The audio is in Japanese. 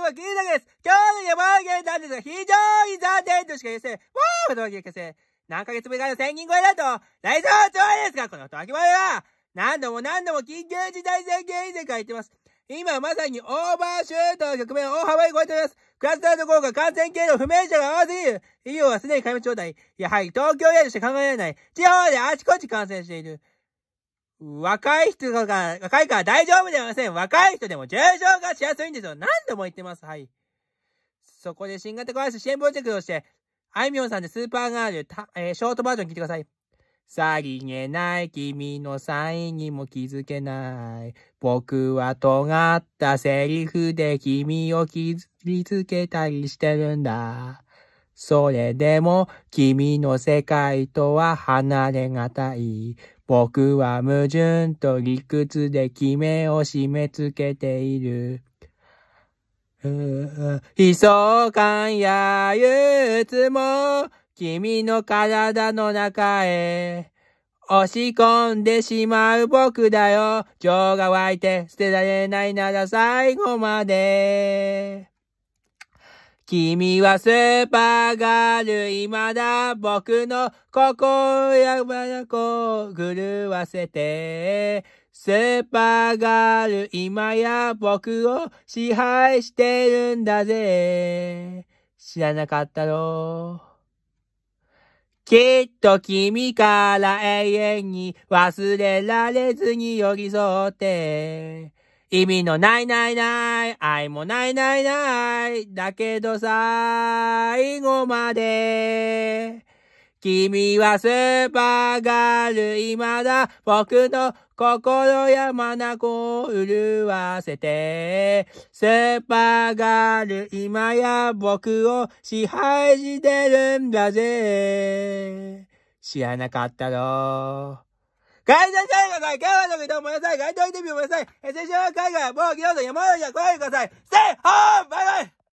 はです今日の山形なんですが、非常に残念としか言えません。何ヶ月ぶりかの千人超えだと、内臓は強いですが、この時までは、何度も何度も緊急事態宣言以前から言ってます。今まさにオーバーシュートの局面を大幅に超えております。クラスターの効果、感染経路不明者が多すぎる。医療はすでに壊滅状態。やはり東京やとして考えられない。地方であちこち感染している。若い人が、若いから大丈夫ではありません。若い人でも重症化しやすいんですよ。何度も言ってます。はい。そこで新型コロナ支援プロジェクトとして、あいみょんさんでスーパーガール、えー、ショートバージョン聞いてください。さりげない君のサインにも気づけない。僕は尖ったセリフで君を傷つけたりしてるんだ。それでも君の世界とは離れがたい。僕は矛盾と理屈で決めを締め付けている。悲壮感や憂鬱も君の体の中へ押し込んでしまう僕だよ。情が湧いて捨てられないなら最後まで。君はスーパーガール、未だ僕の心やまやこ狂わせて。スーパーガール、今や僕を支配してるんだぜ。知らなかったろう。きっと君から永遠に忘れられずに寄り添って。意味のないないない、愛もないないない、だけど最後まで、君はスーパーガール、未だ僕の心や眼を潤わせて、スーパーガール、今や僕を支配してるんだぜ。知らなかったろう。海鮮最後さん、今日の時ともやさい、街頭インタビューもやさい、SSO 海外、某企業の山田じゃ来いでください、ステイホームバイバイ